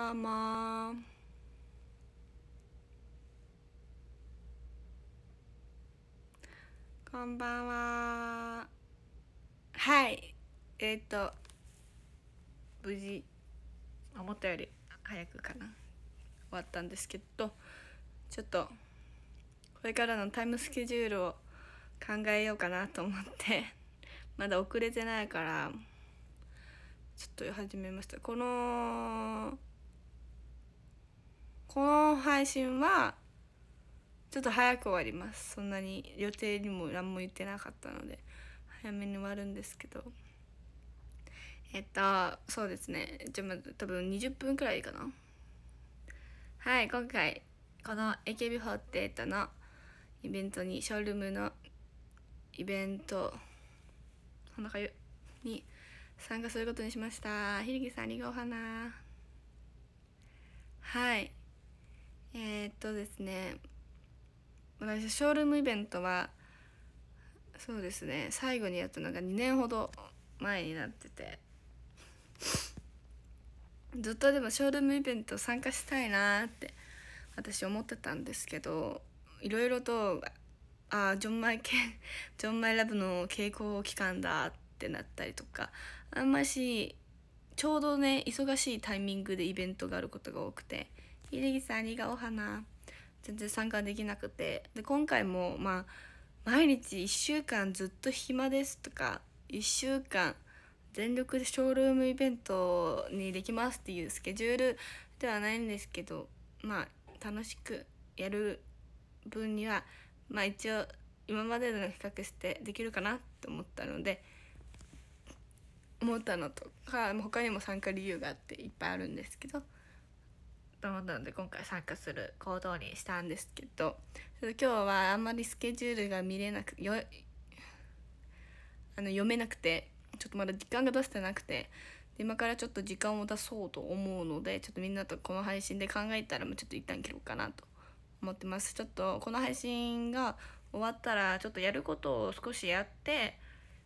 頭こんばんははいえっ、ー、と無事思ったより早くかな終わったんですけどちょっとこれからのタイムスケジュールを考えようかなと思ってまだ遅れてないからちょっと始めましたこのこの配信はちょっと早く終わりますそんなに予定にも何も言ってなかったので早めに終わるんですけどえっとそうですねじゃあまず多分20分くらいかなはい今回この AKB48 のイベントにショールームのイベントおゆに参加することにしました英樹さんありがうはなはいえー、っとですね私ショールームイベントはそうですね最後にやったのが2年ほど前になっててずっとでもショールームイベント参加したいなって私思ってたんですけどいろいろとあジョン・マイケ ジョン・マイ・ラブの傾向期間だってなったりとかあんましちょうどね忙しいタイミングでイベントがあることが多くて秀樹さんありがお花全然参加できなくてで今回もまあ毎日1週間ずっと暇ですとか1週間全力でショールームイベントにできますっていうスケジュールではないんですけどまあ楽しくやる分にはまあ一応今までの比較してできるかなと思ったので思ったのとか他にも参加理由があっていっぱいあるんですけど。と思ったので今回参加する行動にしたんですけど今日はあんまりスケジュールが見れなくよあの読めなくてちょっとまだ時間が出せてなくて今からちょっと時間を出そうと思うのでちょっとみんなとこの配信で考えたらもうちょっと一旦切ろうかなと思ってますちょっとこの配信が終わったらちょっとやることを少しやって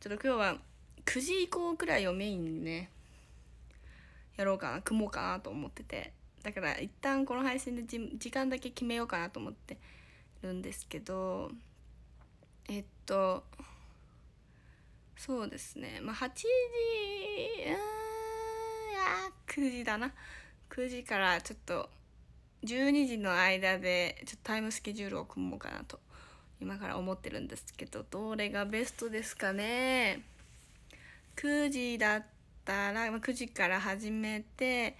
ちょっと今日は9時以降くらいをメインにねやろうかな組もうかなと思っててだから一旦この配信で時間だけ決めようかなと思ってるんですけどえっとそうですねまあ8時うん9時だな9時からちょっと12時の間でちょっとタイムスケジュールを組もうかなと今から思ってるんですけどどれがベストですかね9時だったら、まあ、9時から始めて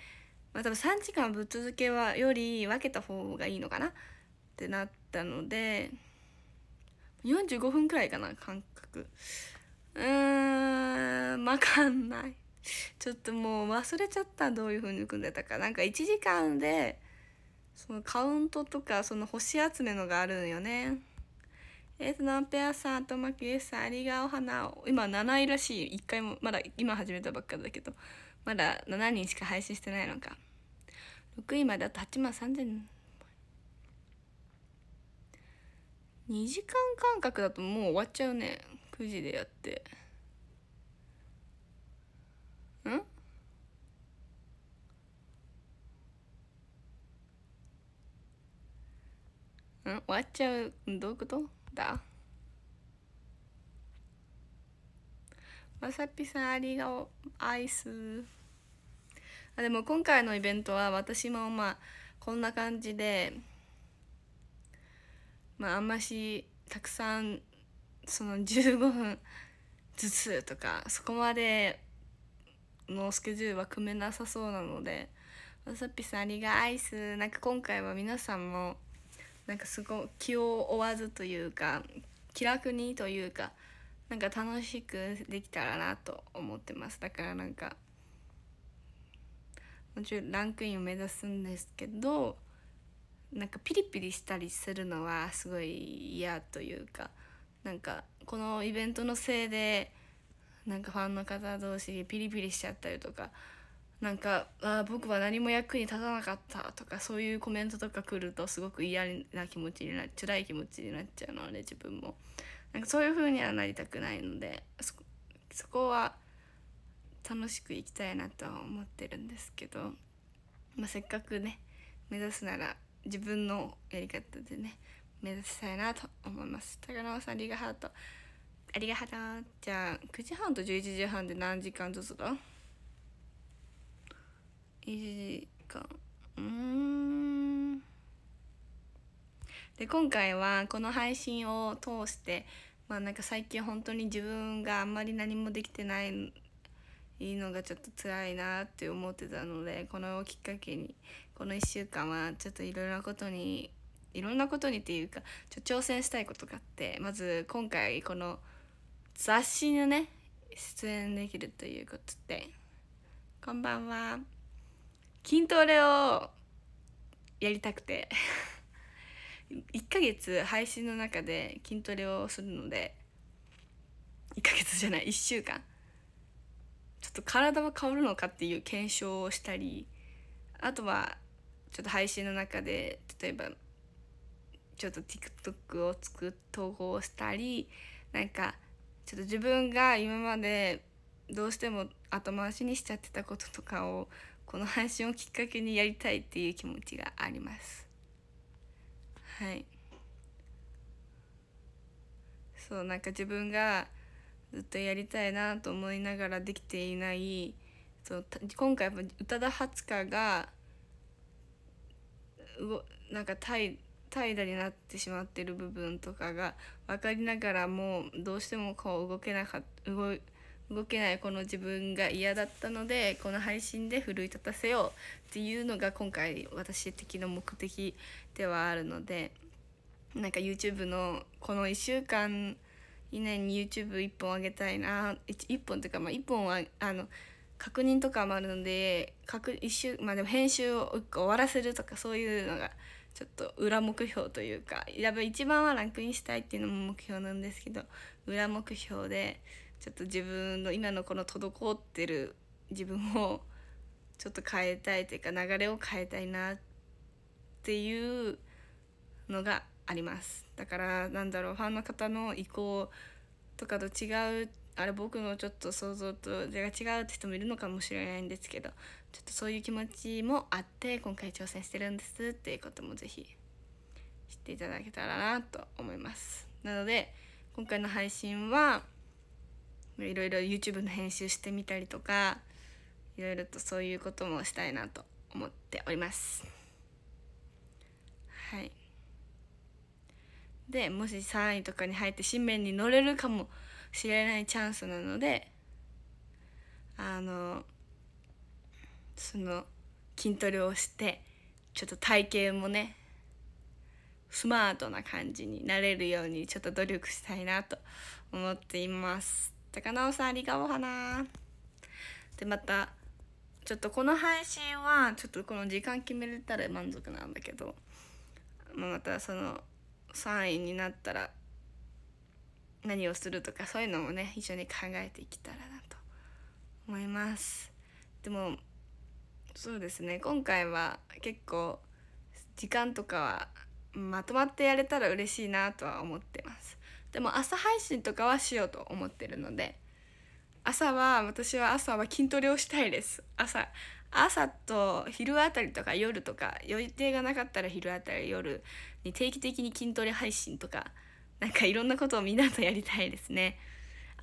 まあ、多分3時間ぶっ続けはより分けた方がいいのかなってなったので45分くらいかな間隔うーん分かんないちょっともう忘れちゃったどういう風に組んでたかなんか1時間でそのカウントとかその星集めのがあるんよねえとそのペアさんとまきえさんありがお花を今7位らしい1回もまだ今始めたばっかだけどまだ7人しか配信してないのか6位まであと8万3000 2時間間隔だともう終わっちゃうね9時でやってんん終わっちゃうどういうことだわさぴさんありがとうアイスあでも今回のイベントは私もまあこんな感じでまああんましたくさんその15分ずつとかそこまでのスケジュールは組めなさそうなのでわさぴさんありがアイスなんか今回は皆さんもなんかすごい気を負わずというか気楽にというかなんか楽しくできたらなと思ってますだからなんかもちろんランクインを目指すんですけどなんかピリピリしたりするのはすごい嫌というかなんかこのイベントのせいでなんかファンの方同士ピリピリしちゃったりとかなんか「あ僕は何も役に立たなかった」とかそういうコメントとか来るとすごく嫌な気持ちになっ辛い気持ちになっちゃうので、自分もなんかそういう風にはなりたくないのでそこは楽しくいきたいなとは思ってるんですけど、まあ、せっかくね目指すなら自分のやり方でね目指したいなと思います高輪さんありがとうありがとうじゃあ9時半と11時半で何時間ずつだ1時間うんで今回はこの配信を通してまあなんか最近本当に自分があんまり何もできてないいのがちょっと辛いなって思ってたのでこのきっかけにこの1週間はちょっといろんなことにいろんなことにっていうかちょ挑戦したいことがあってまず今回この雑誌のね出演できるということでこんばんは筋トレをやりたくて1 ヶ月配信の中で筋トレをするので1ヶ月じゃない1週間ちょっと体は変わるのかっていう検証をしたりあとはちょっと配信の中で例えばちょっと TikTok を作っ投稿をしたりなんかちょっと自分が今までどうしても後回しにしちゃってたこととかをこの配信をきっかけにやりたいっていう気持ちがありますはいそうなんか自分がずっとやりたいなと思いながらできていないそう今回宇多田初香がうなんか怠怠惰になってしまってる部分とかが分かりながらもどうしてもこう動けなか動動けないこの自分が嫌だったのでこの配信で奮い立たせようっていうのが今回私的な目的ではあるのでなんか YouTube のこの1週間稲に YouTube1 本あげたいな 1, 1本というか、まあ、1本はあの確認とかもあるので確週、まあ、でも編集を終わらせるとかそういうのがちょっと裏目標というかやっぱ一番はランクインしたいっていうのも目標なんですけど裏目標でちょっと自分の今のこの滞ってる自分をちょっと変えたいというか流れを変えたいなっていうのがあります。だからなんだろうファンの方の意向とかと違うあれ僕のちょっと想像とじゃ違うって人もいるのかもしれないんですけどちょっとそういう気持ちもあって今回挑戦してるんですっていうことも是非知っていただけたらなと思いますなので今回の配信はいろいろ YouTube の編集してみたりとかいろいろとそういうこともしたいなと思っておりますはいでもし3位とかに入って紙面に乗れるかもしれないチャンスなのであのその筋トレをしてちょっと体型もねスマートな感じになれるようにちょっと努力したいなと思っています。高直さんありがとうはなでまたちょっとこの配信はちょっとこの時間決めれたら満足なんだけど、まあ、またその3位になったら何をするとかそういうのもね一緒に考えていけたらなと思いますでもそうですね今回は結構時間とかはまとまってやれたら嬉しいなとは思ってますでも朝配信とかはしようと思ってるので朝は私は朝は筋トレをしたいです朝朝と昼あたりとか夜とか予定がなかったら昼あたり夜に定期的に筋トレ配信とかなんかいろんなことをみんなとやりたいですね。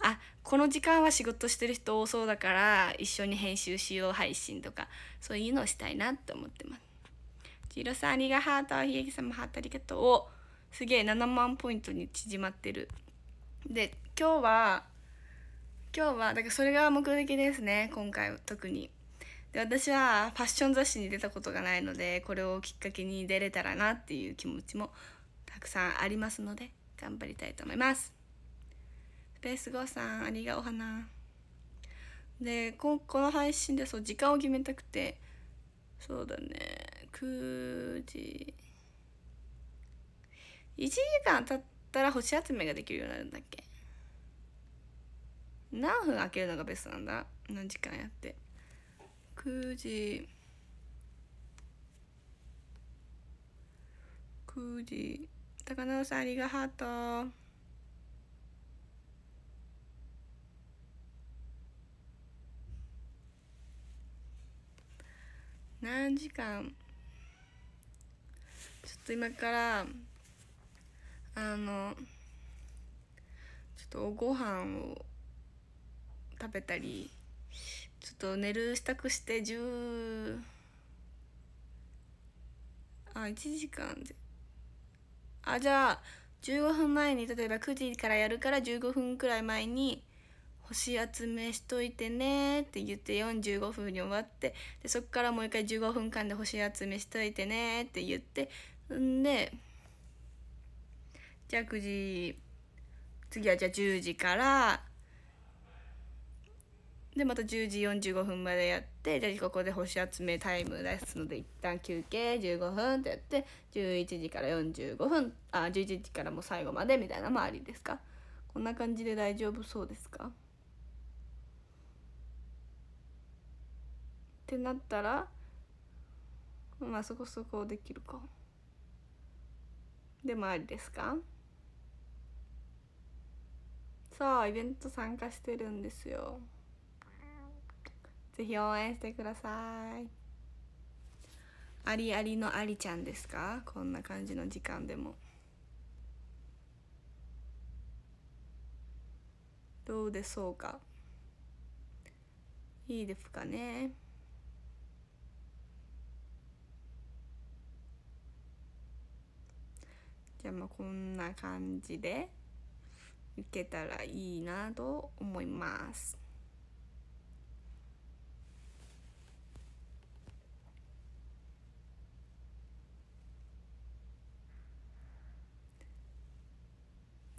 あこの時間は仕事してる人多そうだから一緒に編集しよう配信とかそういうのをしたいなって思ってます。ジロさんありがハーひえきさんもハートありがとうすげえ7万ポイントに縮まってる。で今日は今日はだからそれが目的ですね今回特に。で私はファッション雑誌に出たことがないのでこれをきっかけに出れたらなっていう気持ちもたくさんありますので頑張りたいと思いますスペースゴーさんありがお花でこの配信でそう時間を決めたくてそうだね9時1時間経ったら星集めができるようになるんだっけ何分開けるのがベストなんだ何時間やって9時9時高野さんありがとう何時間ちょっと今からあのちょっとご飯を食べたりちょっと寝る支度して10あ1時間であじゃあ15分前に例えば9時からやるから15分くらい前に星集めしといてねって言って45分に終わってでそっからもう一回15分間で星集めしといてねって言ってんでじゃあ9時次はじゃあ10時からでまた10時45分までやってじゃあここで星集めタイムですので一旦休憩15分ってやって11時から45分あ11時からもう最後までみたいな周りですかこんな感じで大丈夫そうですかってなったらまあそこそこできるかでもありですかさあイベント参加してるんですよぜひ応援してくださいありありのありちゃんですかこんな感じの時間でもどうでしょうかいいですかねじゃあまあこんな感じでいけたらいいなと思います。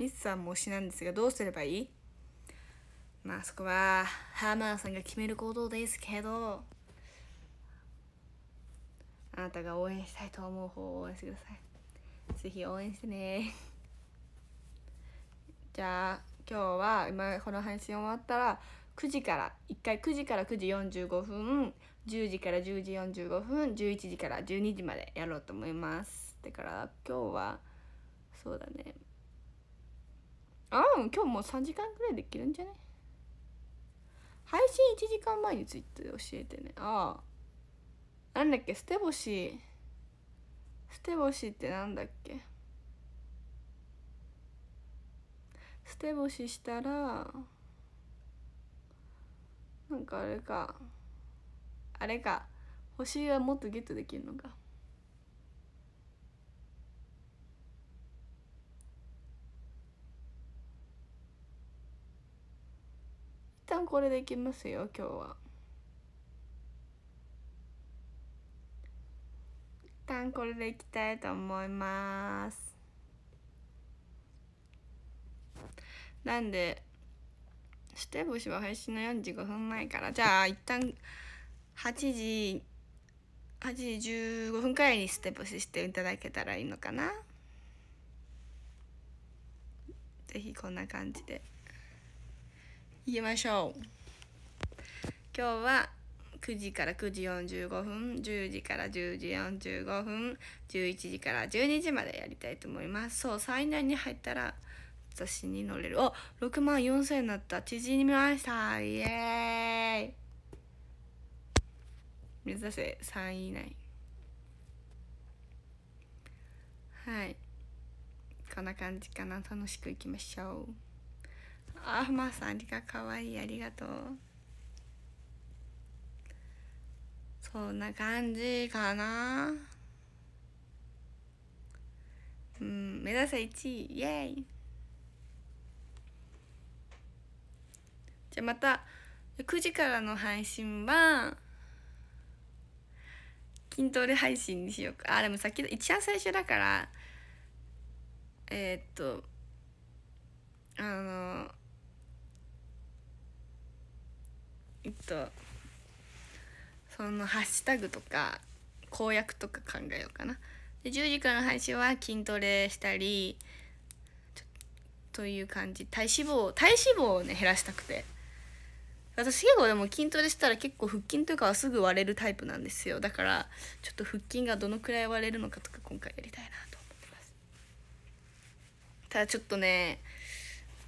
リスさんも推しなんですがどうすればいいまあそこはハーマーさんが決めることですけどあなたが応援したいと思う方を応援してくださいぜひ応援してね じゃあ今日は今この配信終わったら9時から1回9時から9時45分10時から10時45分11時から12時までやろうと思いますだから今日はそうだねうん今日もう3時間くらいできるんじゃね配信1時間前にツイッターで教えてねああなんだっけ捨て星捨て星ってなんだっけ捨て星したらなんかあれかあれか星はもっとゲットできるのか旦これでいきますよ今日は。一旦これでいきたいと思います。なんでステボシは配信の45分前からじゃあ一旦8時8時15分くらいにステボシしていただけたらいいのかなぜひこんな感じで。行きましょう今日は9時から9時45分10時から10時45分11時から12時までやりたいと思いますそう最大に入ったら私に乗れるお6万4000円になった縮みましたイエーイ目指せ3位以内はいこんな感じかな楽しくいきましょうあまあさんがかわいいありがとうそんな感じかなうん目指せ1位イエーイじゃあまた9時からの配信は筋トレ配信にしようかあでもさっの一番最初だからえー、っとあのえっとそのハッシュタグとか公約とか考えようかなで10時からの配信は筋トレしたりという感じ体脂肪体脂肪をね減らしたくて私結構でも筋トレしたら結構腹筋とかはすぐ割れるタイプなんですよだからちょっと腹筋がどのくらい割れるのかとか今回やりたいなと思ってますただちょっとね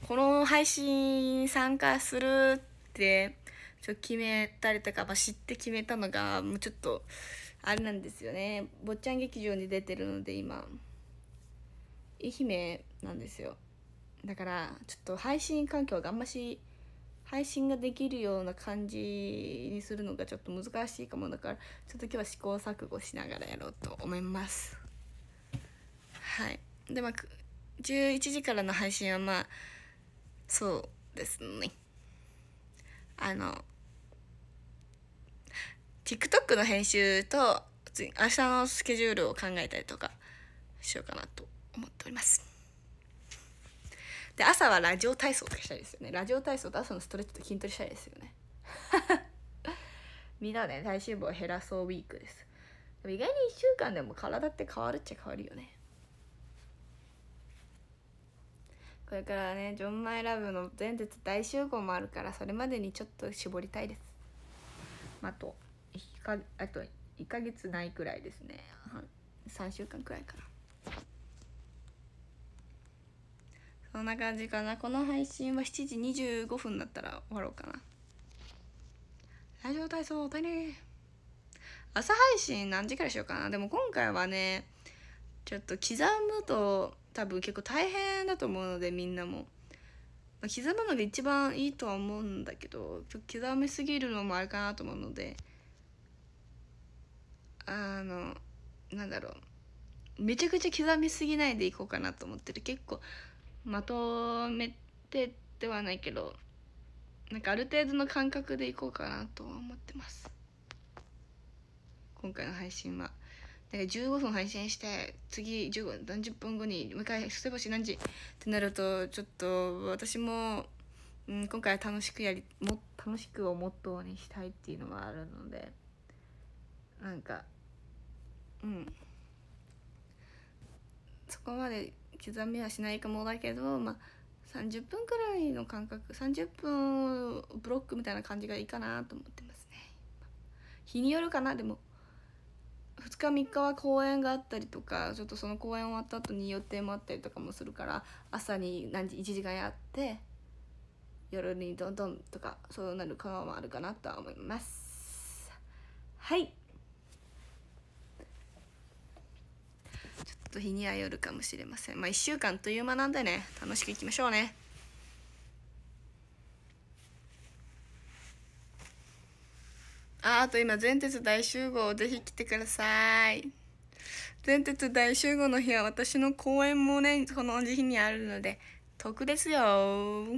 この配信参加するってちょ決めたりとか、まあ、知って決めたのがもうちょっとあれなんですよね坊ちゃん劇場に出てるので今愛媛なんですよだからちょっと配信環境があんまし配信ができるような感じにするのがちょっと難しいかもだからちょっと今日は試行錯誤しながらやろうと思いますはいでまあ11時からの配信はまあそうですねあの TikTok の編集と明日のスケジュールを考えたりとかしようかなと思っておりますで朝はラジオ体操とかしたいですよねラジオ体操と朝のストレッチと筋トレしたいですよね みんなね、体脂肪を減らそうウィークですで意外に1週間でも体って変わるっちゃ変わるよねこれからね「ジョン・マイ・ラブ」の前日大集合もあるからそれまでにちょっと絞りたいです、あ、あとあと1ヶ月ないくらいですね3週間くらいかなそんな感じかなこの配信は7時25分だったら終わろうかなラジオ体操大変朝配信何時からしようかなでも今回はねちょっと刻むと多分結構大変だと思うのでみんなも、まあ、刻むのが一番いいとは思うんだけど刻みすぎるのもあれかなと思うのであのなんだろうめちゃくちゃ刻みすぎないでいこうかなと思ってる結構まとめてではないけどなんかある程度の感覚でいこうかなとは思ってます今回の配信は。なんか15分配信して次15分何十分後にもう一回捨て星何時ってなるとちょっと私も、うん、今回は楽しくやりも楽しくをモットーにしたいっていうのはあるのでなんかうんそこまで刻みはしないかもだけどまあ30分くらいの間隔30分ブロックみたいな感じがいいかなと思ってますね日によるかなでも。2日3日は公演があったりとかちょっとその公演終わった後に予定もあったりとかもするから朝に何時1時間やって夜にどんどんとかそうなる可能もあるかなとは思いますはいちょっと日にはよるかもしれませんまあ1週間という間なんでね楽しくいきましょうねああと今前鉄大集合ぜひ来てください前鉄大集合の日は私の公演もねその日にあるので得ですよ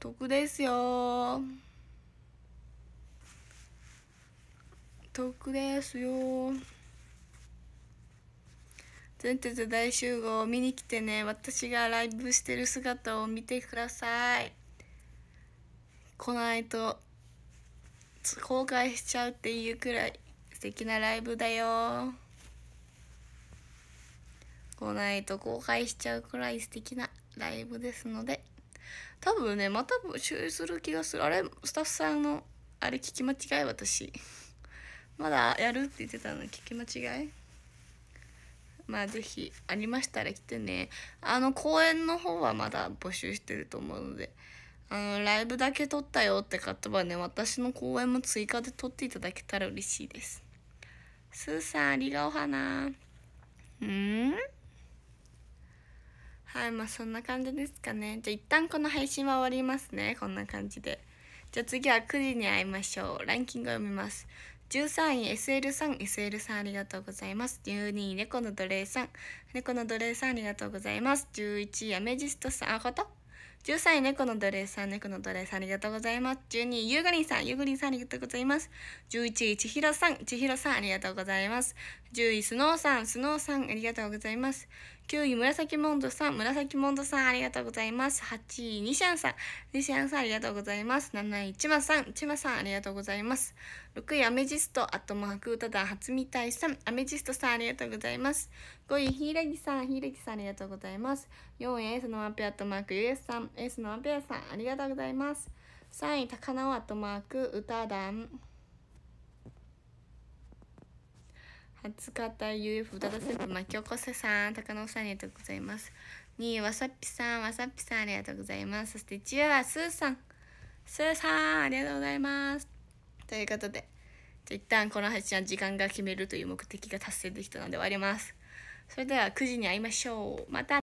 得ですよ得ですよ前鉄大集合見に来てね私がライブしてる姿を見てください来ないと後悔しちゃうっていうくらい素敵なライブだよ来ないと後悔しちゃうくらい素敵なライブですので多分ねまた募集する気がするあれスタッフさんのあれ聞き間違い私まだやるって言ってたの聞き間違いまあ是非ありましたら来てねあの公演の方はまだ募集してると思うのであの、ライブだけ撮ったよって方はね、私の公演も追加で撮っていただけたら嬉しいです。スーさん、ありがおはうんはい、まあそんな感じですかね。じゃあ一旦この配信は終わりますね。こんな感じで。じゃあ次は9時に会いましょう。ランキングを読みます。13位 SL さん、SL さんありがとうございます。12位猫の奴隷さん、猫の奴隷さんありがとうございます。11位アメジストさん、あ、こと13位、猫の奴隷さん、猫の奴隷さん、ありがとうございます。12位、ゆうがりんさん、ゆうがりんさん、ありがとうございます。11位、ちひろさん、ちひろさん、ありがとうございます。10位、スノーさん、スノーさん、ありがとうございます。9位、紫モンドさん、紫モンドさん、ありがとうございます。8位、ニシャンさん、ニシャンさん、ありがとうございます。7位、チマさん、チマさん、ありがとうございます。6位、アメジスト、アットマーク歌団初見隊さん、アメジストさん、ありがとうございます。5位、ヒイラギさん、ヒイラギさん、ありがとうございます。4位、エースのワンペアアットマーク、ユエスさん、エースのワンペアさん、ありがとうございます。3位、高輪トマーク、歌団、初方 UF 歌田セブ巻き起こせさん、高野さんありがとうございます。2位、わさっぴさん、わさっぴさんありがとうございます。そして1位はすーさん、すーさんありがとうございます。ということで、じゃ一旦この配信は時間が決めるという目的が達成できたので終わります。それでは9時に会いましょう。また